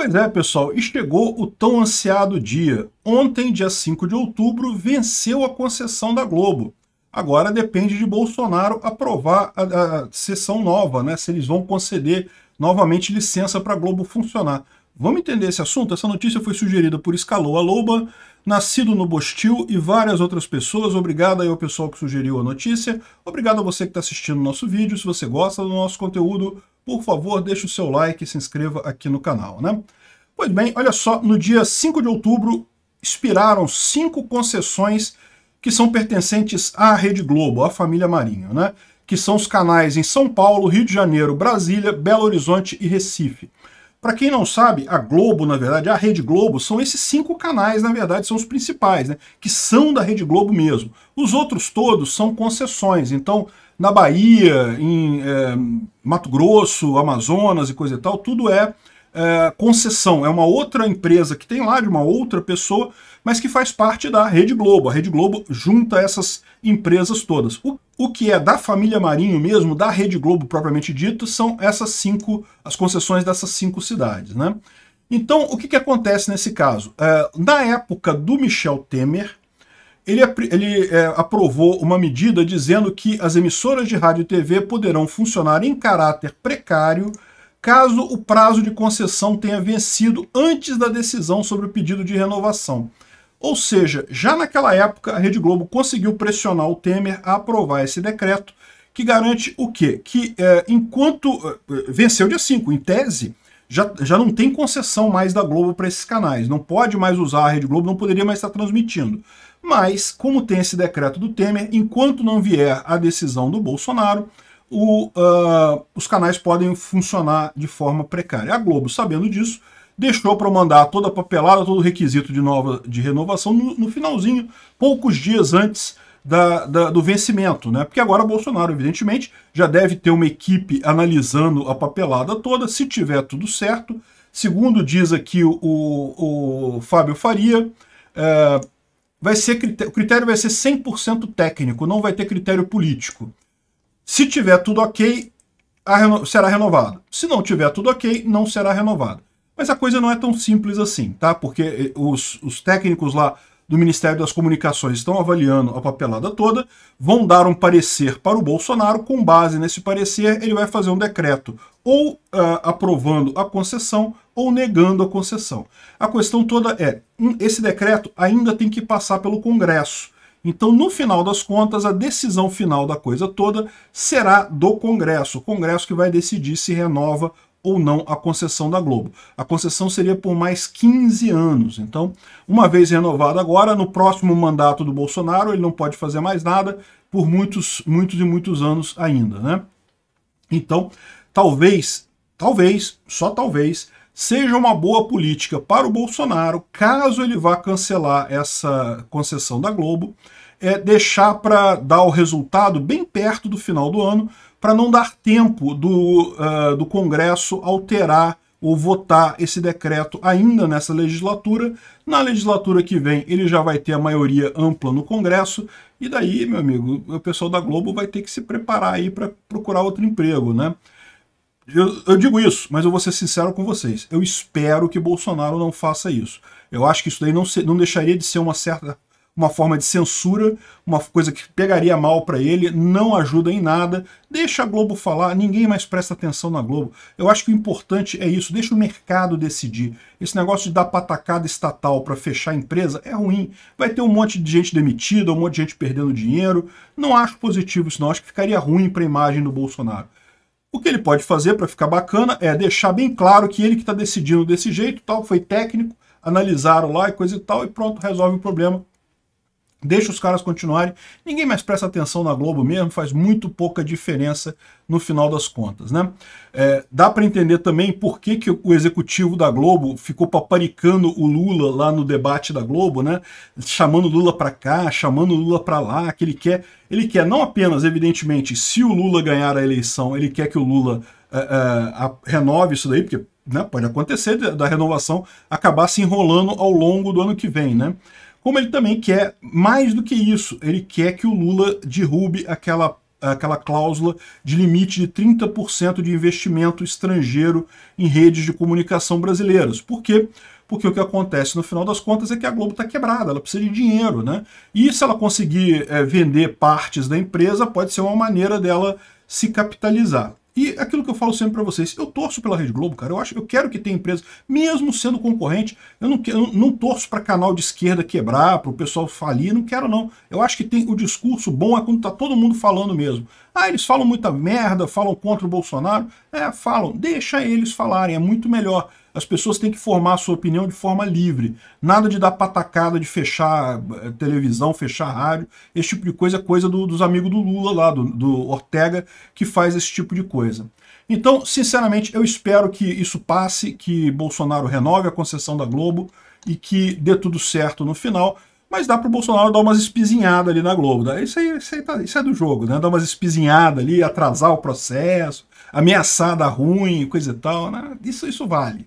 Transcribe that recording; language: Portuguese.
Pois é, pessoal, e chegou o tão ansiado dia. Ontem, dia 5 de outubro, venceu a concessão da Globo. Agora depende de Bolsonaro aprovar a, a sessão nova, né? Se eles vão conceder novamente licença para a Globo funcionar. Vamos entender esse assunto? Essa notícia foi sugerida por Escaloa Loba, nascido no Bostil e várias outras pessoas. Obrigado aí ao pessoal que sugeriu a notícia. Obrigado a você que está assistindo o nosso vídeo. Se você gosta do nosso conteúdo, por favor, deixe o seu like e se inscreva aqui no canal, né? Pois bem, olha só, no dia 5 de outubro expiraram cinco concessões que são pertencentes à Rede Globo, à família Marinho, né? Que são os canais em São Paulo, Rio de Janeiro, Brasília, Belo Horizonte e Recife. Para quem não sabe, a Globo, na verdade, a Rede Globo, são esses cinco canais, na verdade, são os principais, né? Que são da Rede Globo mesmo. Os outros todos são concessões, então na Bahia, em é, Mato Grosso, Amazonas e coisa e tal, tudo é, é, concessão, é uma outra empresa que tem lá de uma outra pessoa, mas que faz parte da Rede Globo. A Rede Globo junta essas empresas todas. O, o que é da família Marinho mesmo, da Rede Globo propriamente dito, são essas cinco, as concessões dessas cinco cidades, né? Então, o que, que acontece nesse caso? É, na época do Michel Temer, ele, ele é, aprovou uma medida dizendo que as emissoras de rádio e TV poderão funcionar em caráter precário caso o prazo de concessão tenha vencido antes da decisão sobre o pedido de renovação. Ou seja, já naquela época, a Rede Globo conseguiu pressionar o Temer a aprovar esse decreto, que garante o quê? Que é, enquanto. É, venceu dia 5, em tese, já, já não tem concessão mais da Globo para esses canais. Não pode mais usar a Rede Globo, não poderia mais estar transmitindo. Mas, como tem esse decreto do Temer, enquanto não vier a decisão do Bolsonaro, o, uh, os canais podem funcionar de forma precária. A Globo, sabendo disso, deixou para mandar toda a papelada, todo o requisito de, nova, de renovação no, no finalzinho, poucos dias antes da, da, do vencimento, né? Porque agora Bolsonaro, evidentemente, já deve ter uma equipe analisando a papelada toda, se tiver tudo certo. Segundo diz aqui o, o, o Fábio Faria, é, vai ser, o critério vai ser 100% técnico, não vai ter critério político. Se tiver tudo ok, reno, será renovado. Se não tiver tudo ok, não será renovado. Mas a coisa não é tão simples assim, tá? Porque eh, os, os técnicos lá do Ministério das Comunicações estão avaliando a papelada toda, vão dar um parecer para o Bolsonaro, com base nesse parecer ele vai fazer um decreto ou uh, aprovando a concessão ou negando a concessão. A questão toda é, um, esse decreto ainda tem que passar pelo Congresso, então, no final das contas, a decisão final da coisa toda será do Congresso. O Congresso que vai decidir se renova ou não a concessão da Globo. A concessão seria por mais 15 anos. Então, uma vez renovada agora, no próximo mandato do Bolsonaro, ele não pode fazer mais nada por muitos, muitos e muitos anos ainda, né? Então, talvez, talvez, só talvez, seja uma boa política para o Bolsonaro, caso ele vá cancelar essa concessão da Globo, é deixar para dar o resultado bem perto do final do ano, para não dar tempo do, uh, do Congresso alterar ou votar esse decreto ainda nessa legislatura. Na legislatura que vem, ele já vai ter a maioria ampla no Congresso, e daí, meu amigo, o pessoal da Globo vai ter que se preparar aí para procurar outro emprego, né? Eu, eu, digo isso, mas eu vou ser sincero com vocês. Eu espero que Bolsonaro não faça isso. Eu acho que isso daí não, se, não deixaria de ser uma certa uma forma de censura, uma coisa que pegaria mal para ele, não ajuda em nada. Deixa a Globo falar, ninguém mais presta atenção na Globo. Eu acho que o importante é isso, deixa o mercado decidir. Esse negócio de dar patacada estatal para fechar a empresa é ruim. Vai ter um monte de gente demitida, um monte de gente perdendo dinheiro. Não acho positivo isso não, acho que ficaria ruim para a imagem do Bolsonaro. O que ele pode fazer para ficar bacana é deixar bem claro que ele que está decidindo desse jeito, tal, foi técnico, analisaram lá e coisa e tal, e pronto, resolve o problema. Deixa os caras continuarem. Ninguém mais presta atenção na Globo mesmo, faz muito pouca diferença no final das contas. Né? É, dá para entender também por que, que o executivo da Globo ficou paparicando o Lula lá no debate da Globo, né? chamando Lula para cá, chamando Lula para lá, que ele quer, ele quer não apenas, evidentemente, se o Lula ganhar a eleição, ele quer que o Lula é, é, renove isso daí, porque né, pode acontecer da renovação acabar se enrolando ao longo do ano que vem. Né? como ele também quer mais do que isso, ele quer que o Lula derrube aquela aquela cláusula de limite de 30% de investimento estrangeiro em redes de comunicação brasileiras. Por quê? Porque o que acontece no final das contas é que a Globo está quebrada, ela precisa de dinheiro, né? E se ela conseguir é, vender partes da empresa, pode ser uma maneira dela se capitalizar. E aquilo que eu falo sempre para vocês, eu torço pela Rede Globo, cara. Eu acho, eu quero que tenha empresa, mesmo sendo concorrente. Eu não, eu não torço para canal de esquerda quebrar, para o pessoal falir, não quero não. Eu acho que tem o discurso bom é quando tá todo mundo falando mesmo. Ah, eles falam muita merda, falam contra o Bolsonaro. É, falam, deixa eles falarem, é muito melhor. As pessoas têm que formar a sua opinião de forma livre. Nada de dar patacada, de fechar eh, televisão, fechar rádio. Esse tipo de coisa é coisa do, dos amigos do Lula lá, do, do Ortega, que faz esse tipo de coisa. Então, sinceramente, eu espero que isso passe, que Bolsonaro renove a concessão da Globo e que dê tudo certo no final, mas dá para o Bolsonaro dar umas espizinhadas ali na Globo. Né? Isso, aí, isso, aí tá, isso é do jogo, né? Dar umas espizinhadas ali, atrasar o processo, ameaçar dar ruim, coisa e tal. Né? Isso, isso vale.